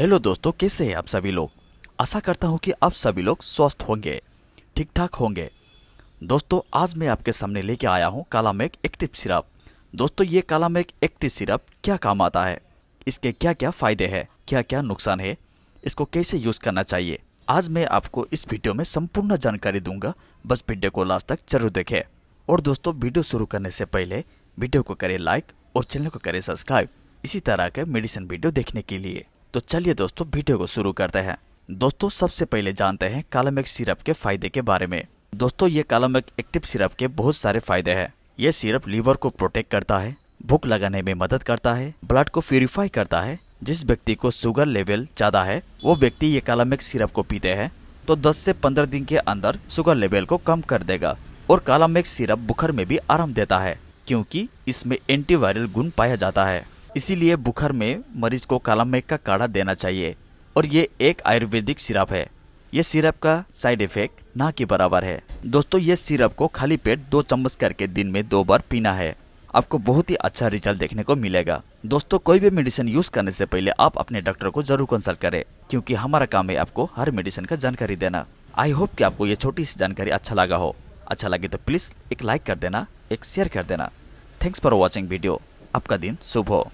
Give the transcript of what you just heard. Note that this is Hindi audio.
हेलो दोस्तों कैसे हैं आप सभी लोग आशा करता हूं कि आप सभी लोग स्वस्थ होंगे ठीक ठाक होंगे दोस्तों आज मैं आपके सामने लेके आया हूं काला मैक एक्टिव सिरप दोस्तों ये काला मैक एक्टिव सिरप क्या काम आता है इसके क्या क्या फ़ायदे हैं क्या क्या नुकसान है इसको कैसे यूज़ करना चाहिए आज मैं आपको इस वीडियो में संपूर्ण जानकारी दूंगा बस वीडियो को लास्ट तक जरूर देखे और दोस्तों वीडियो शुरू करने से पहले वीडियो को करें लाइक और चैनल को करें सब्सक्राइब इसी तरह के मेडिसिन वीडियो देखने के लिए तो चलिए दोस्तों वीडियो को शुरू करते हैं दोस्तों सबसे पहले जानते हैं कालामेक सिरप के फायदे के बारे में दोस्तों ये कालामेक एक्टिव सिरप के बहुत सारे फायदे हैं ये सिरप लीवर को प्रोटेक्ट करता है भूख लगाने में मदद करता है ब्लड को प्यूरिफाई करता है जिस व्यक्ति को शुगर लेवल ज्यादा है वो व्यक्ति ये कालामेक सिरप को पीते हैं तो 10 से 15 दिन के अंदर शुगर लेवल को कम कर देगा और कालामेक सिरप बुखर में भी आराम देता है क्योंकि इसमें एंटीवायरल गुण पाया जाता है इसीलिए बुखर में मरीज को काला मेघ का काढ़ा देना चाहिए और ये एक आयुर्वेदिक सिरप है ये सिरप का साइड इफेक्ट ना के बराबर है दोस्तों ये सिरप को खाली पेट दो चम्मच करके दिन में दो बार पीना है आपको बहुत ही अच्छा रिजल्ट देखने को मिलेगा दोस्तों कोई भी मेडिसिन यूज करने से पहले आप अपने डॉक्टर को जरूर कंसल्ट करें क्योंकि हमारा काम है आपको हर मेडिसिन का जानकारी देना आई होप कि आपको ये छोटी सी जानकारी अच्छा लगा हो अच्छा लगे तो प्लीज एक लाइक कर देना एक शेयर कर देना थैंक्स फॉर वॉचिंग वीडियो आपका दिन शुभ हो